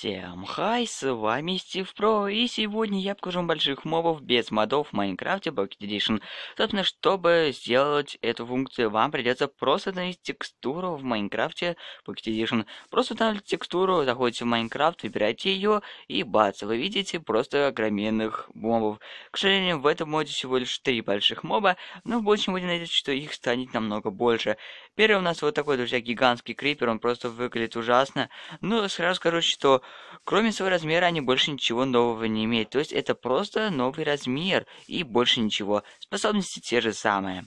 Всем хай, с вами Стив Про, и сегодня я покажу вам больших мобов без модов в Майнкрафте Pocket Edition. Собственно, чтобы сделать эту функцию, вам придется просто установить текстуру в Майнкрафте Pocket Edition. Просто устанавливайте текстуру, заходите в Майнкрафт, выбираете ее, и бац, вы видите просто огроменных мобов. К сожалению, в этом моде всего лишь три больших моба, но в будущем будем надеяться, что их станет намного больше. Первый у нас вот такой, друзья, гигантский крипер, он просто выглядит ужасно. Ну, сразу скажу, что Кроме своего размера они больше ничего нового не имеют. То есть это просто новый размер и больше ничего. Способности те же самые.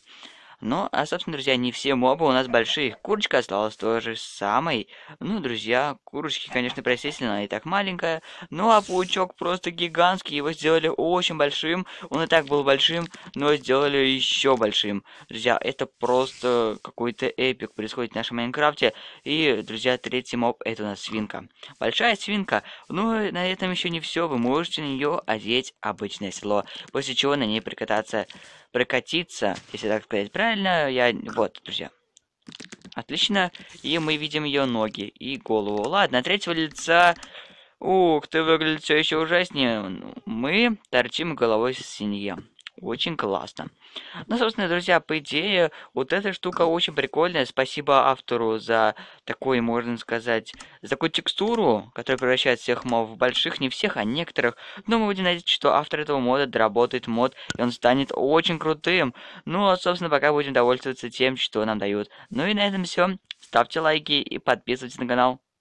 Ну, а, собственно, друзья, не все мобы у нас большие. Курочка осталась тоже самой. Ну, друзья, курочки, конечно, простительно, она и так маленькая. Ну, а паучок просто гигантский. Его сделали очень большим. Он и так был большим, но сделали еще большим. Друзья, это просто какой-то эпик происходит в нашем Майнкрафте. И, друзья, третий моб это у нас свинка. Большая свинка. Ну, на этом еще не все. Вы можете на нее одеть обычное село. После чего на ней прокататься, прокатиться, если так сказать правильно правильно я... Вот, друзья. Отлично. И мы видим ее ноги и голову. Ладно, третьего лица... Ух, ты выглядит все еще ужаснее. Ну, мы торчим головой с синьем. Очень классно. Ну, собственно, друзья, по идее, вот эта штука очень прикольная. Спасибо автору за такой, можно сказать, за такую текстуру, которая превращает всех мов в больших, не всех, а некоторых. Но мы будем надеяться, что автор этого мода доработает мод, и он станет очень крутым. Ну, а, собственно, пока будем довольствоваться тем, что нам дают. Ну и на этом все. Ставьте лайки и подписывайтесь на канал.